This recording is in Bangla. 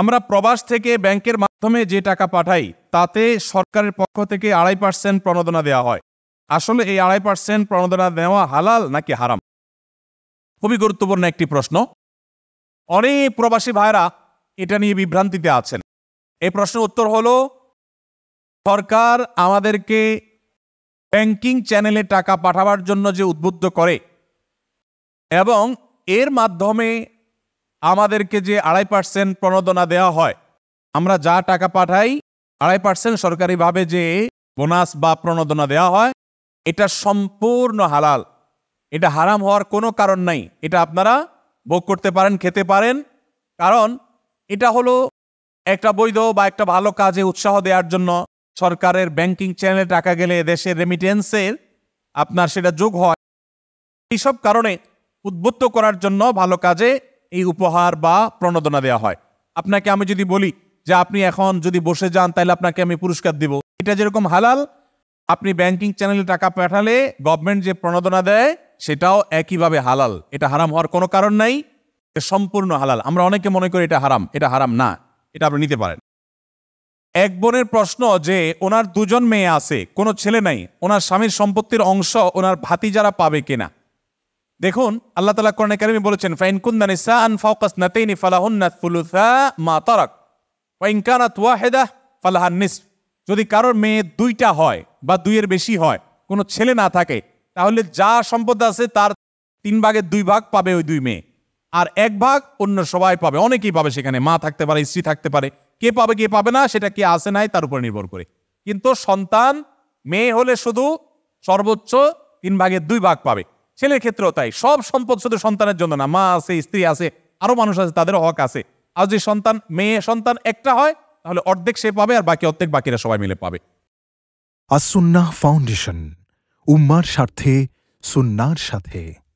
আমরা প্রবাস থেকে ব্যাংকের মাধ্যমে যে টাকা পাঠাই তাতে সরকারের পক্ষ থেকে আড়াই পার্সেন্ট প্রণোদনা দেওয়া হয় আসলে এই আড়াই পার্সেন্ট প্রণোদনা দেওয়া হালাল নাকি হারাম খুবই গুরুত্বপূর্ণ একটি প্রশ্ন অনেক প্রবাসী ভাইরা এটা নিয়ে বিভ্রান্তিতে আছেন এই প্রশ্নের উত্তর হল সরকার আমাদেরকে ব্যাংকিং চ্যানেলে টাকা পাঠাবার জন্য যে উদ্বুদ্ধ করে এবং এর মাধ্যমে আমাদেরকে যে আড়াই পার্সেন্ট প্রণোদনা দেওয়া হয় আমরা যা টাকা পাঠাই আড়াই পার্সেন্ট সরকারিভাবে যে বোনাস বা প্রণোদনা দেওয়া হয় এটা সম্পূর্ণ হালাল এটা হারাম হওয়ার কোনো কারণ নাই এটা আপনারা ভোগ করতে পারেন খেতে পারেন কারণ এটা হলো একটা বৈধ বা একটা ভালো কাজে উৎসাহ দেওয়ার জন্য সরকারের ব্যাংকিং চ্যানেলে টাকা গেলে দেশের রেমিটেন্সের আপনার সেটা যোগ হয় এইসব কারণে উদ্বুদ্ধ করার জন্য ভালো কাজে এই উপহার বা প্রণোদনা দেওয়া হয় আপনাকে আমি যদি বলি যে আপনি এখন যদি বসে যান তাহলে আপনাকে আমি পুরস্কার দিব এটা যেরকম হালাল আপনি ব্যাংকিং চ্যানেলে টাকা পাঠালে গভর্নমেন্ট যে প্রণোদনা দেয় সেটাও একইভাবে হালাল এটা হারাম হওয়ার কোনো কারণ নাই এটা সম্পূর্ণ হালাল আমরা অনেকে মনে করি এটা হারাম এটা হারাম না এটা আপনি নিতে পারেন এক বোনের প্রশ্ন যে ওনার দুজন মেয়ে আছে কোনো ছেলে নাই ওনার স্বামীর সম্পত্তির অংশ ওনার যারা পাবে কিনা দেখুন আল্লাহ তালা কোরআন কারিমি বলেছেন ফাইন কুন্দানি ইসা আন ফাউকাস নাতেইনি ফালাহুন্নাত ফুলুসা মা তারাক ওয়াইন কানাত ওয়াহেদা যদি কারোর মেয়ে দুইটা হয় বা দুইয়ের বেশি হয় কোনো ছেলে না থাকে তাহলে যা সম্পদ আছে তার তিন ভাগের দুই ভাগ পাবে ওই দুই মেয়ে আর এক ভাগ অন্য সবাই পাবে অনেকেই পাবে সেখানে মা থাকতে পারে স্ত্রী থাকতে পারে কে পাবে কে পাবে না সেটা কে আসে নাই তার উপর নির্ভর করে কিন্তু সন্তান মেয়ে হলে শুধু সর্বোচ্চ তিন ভাগের দুই ভাগ পাবে ছেলের ক্ষেত্রেও তাই সব সম্পদ শুধু সন্তানের জন্য না মা আছে স্ত্রী আছে আরও মানুষ আছে তাদের হক আছে আর যদি সন্তান মেয়ে সন্তান একটা হয় তাহলে অর্ধেক সে পাবে আর বাকি অর্ধেক বাকিরা সবাই মিলে পাবে আসুন্না ফাউন্ডেশন উম্মার স্বার্থে সুন্নার সাথে